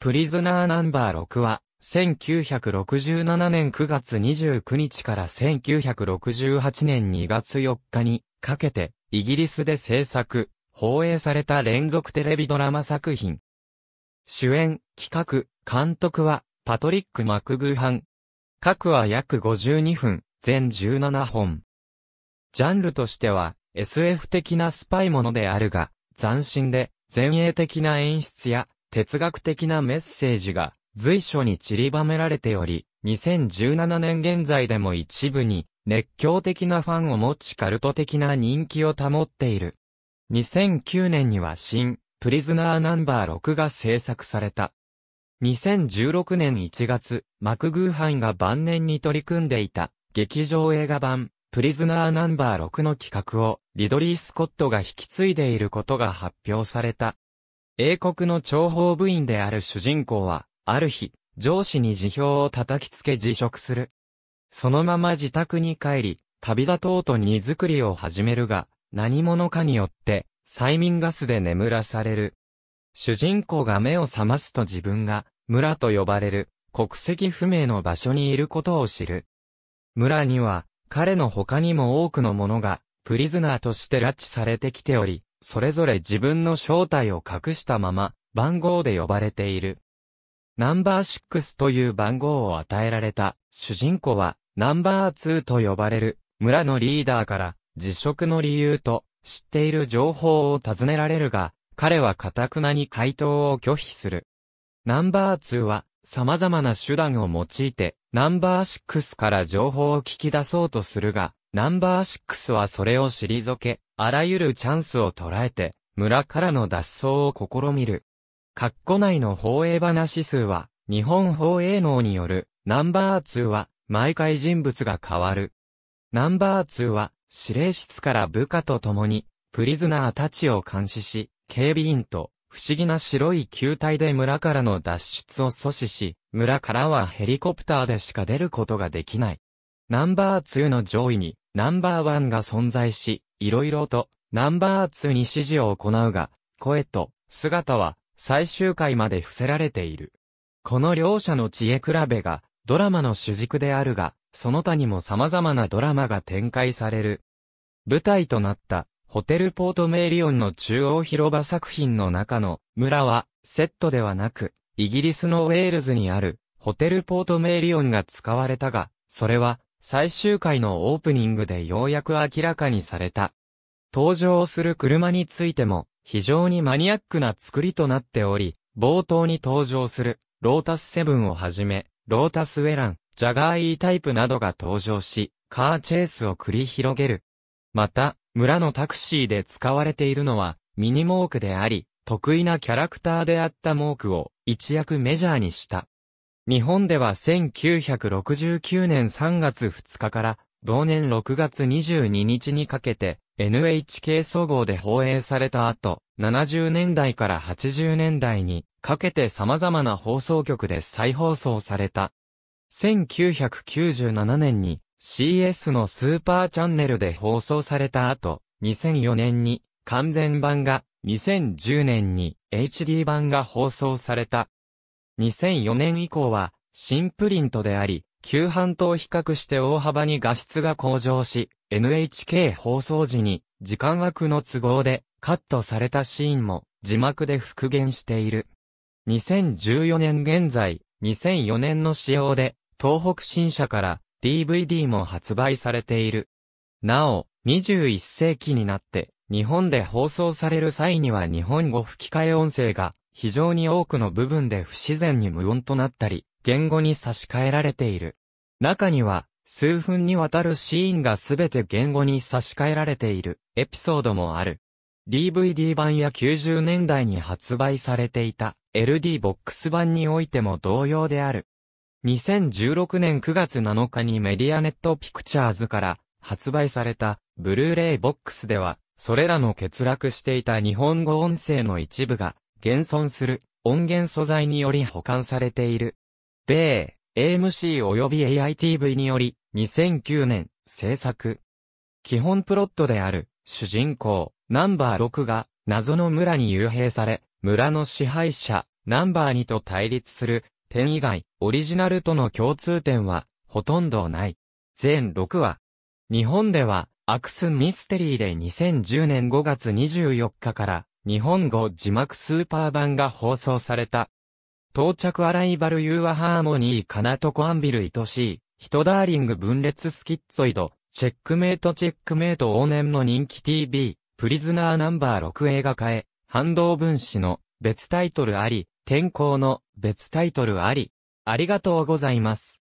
プリズナーナンバー6は、1967年9月29日から1968年2月4日にかけて、イギリスで制作、放映された連続テレビドラマ作品。主演、企画、監督は、パトリック・マクグーハン。各は約52分、全17本。ジャンルとしては、SF 的なスパイものであるが、斬新で、前衛的な演出や、哲学的なメッセージが随所に散りばめられており、2017年現在でも一部に熱狂的なファンを持ちカルト的な人気を保っている。2009年には新、プリズナーナンバー6が制作された。2016年1月、マクグーハンが晩年に取り組んでいた、劇場映画版、プリズナーナンバー6の企画を、リドリー・スコットが引き継いでいることが発表された。英国の諜報部員である主人公は、ある日、上司に辞表を叩きつけ辞職する。そのまま自宅に帰り、旅立とうと荷造りを始めるが、何者かによって、催眠ガスで眠らされる。主人公が目を覚ますと自分が、村と呼ばれる、国籍不明の場所にいることを知る。村には、彼の他にも多くの者が、プリズナーとして拉致されてきており、それぞれ自分の正体を隠したまま、番号で呼ばれている。ナンバー6という番号を与えられた、主人公は、ナンバー2と呼ばれる、村のリーダーから、辞職の理由と、知っている情報を尋ねられるが、彼は堅くなに回答を拒否する。ナンバー2は、様々な手段を用いて、ナンバー6から情報を聞き出そうとするが、ナンバー6はそれを退け、あらゆるチャンスを捉えて、村からの脱走を試みる。括弧内の放映話数は、日本放映能による、ナンバー2は、毎回人物が変わる。ナンバー2は、指令室から部下と共に、プリズナーたちを監視し、警備員と、不思議な白い球体で村からの脱出を阻止し、村からはヘリコプターでしか出ることができない。ナンバー2の上位にナンバー1が存在し、いろいろとナンバー2に指示を行うが、声と姿は最終回まで伏せられている。この両者の知恵比べがドラマの主軸であるが、その他にも様々なドラマが展開される。舞台となったホテルポートメイリオンの中央広場作品の中の村はセットではなく、イギリスのウェールズにあるホテルポートメイリオンが使われたが、それは最終回のオープニングでようやく明らかにされた。登場する車についても、非常にマニアックな作りとなっており、冒頭に登場する、ロータスセブンをはじめ、ロータスウェラン、ジャガーイータイプなどが登場し、カーチェイスを繰り広げる。また、村のタクシーで使われているのは、ミニモークであり、得意なキャラクターであったモークを、一躍メジャーにした。日本では1969年3月2日から、同年6月22日にかけて、NHK 総合で放映された後、70年代から80年代にかけて様々な放送局で再放送された。1997年に CS のスーパーチャンネルで放送された後、2004年に完全版が、2010年に HD 版が放送された。2004年以降は、新プリントであり、旧版と比較して大幅に画質が向上し、NHK 放送時に、時間枠の都合で、カットされたシーンも、字幕で復元している。2014年現在、2004年の仕様で、東北新社から DVD も発売されている。なお、21世紀になって、日本で放送される際には日本語吹き替え音声が非常に多くの部分で不自然に無音となったり、言語に差し替えられている。中には、数分にわたるシーンがすべて言語に差し替えられているエピソードもある。DVD 版や90年代に発売されていた LD ボックス版においても同様である。2016年9月7日にメディアネットピクチャーズから発売されたブルーレイボックスでは、それらの欠落していた日本語音声の一部が現存する音源素材により保管されている。米、AMC 及び AITV により2009年制作。基本プロットである主人公ナンバー6が謎の村に幽閉され、村の支配者ナンバー2と対立する点以外、オリジナルとの共通点はほとんどない。全6話。日本ではアクスミステリーで2010年5月24日から日本語字幕スーパー版が放送された。到着アライバルユーアハーモニーかなとこアンビル愛しい、ヒトダーリング分裂スキッツイド、チェックメイトチェックメイト往年の人気 TV、プリズナーナンバー6映画化へ、反動分子の別タイトルあり、天候の別タイトルあり。ありがとうございます。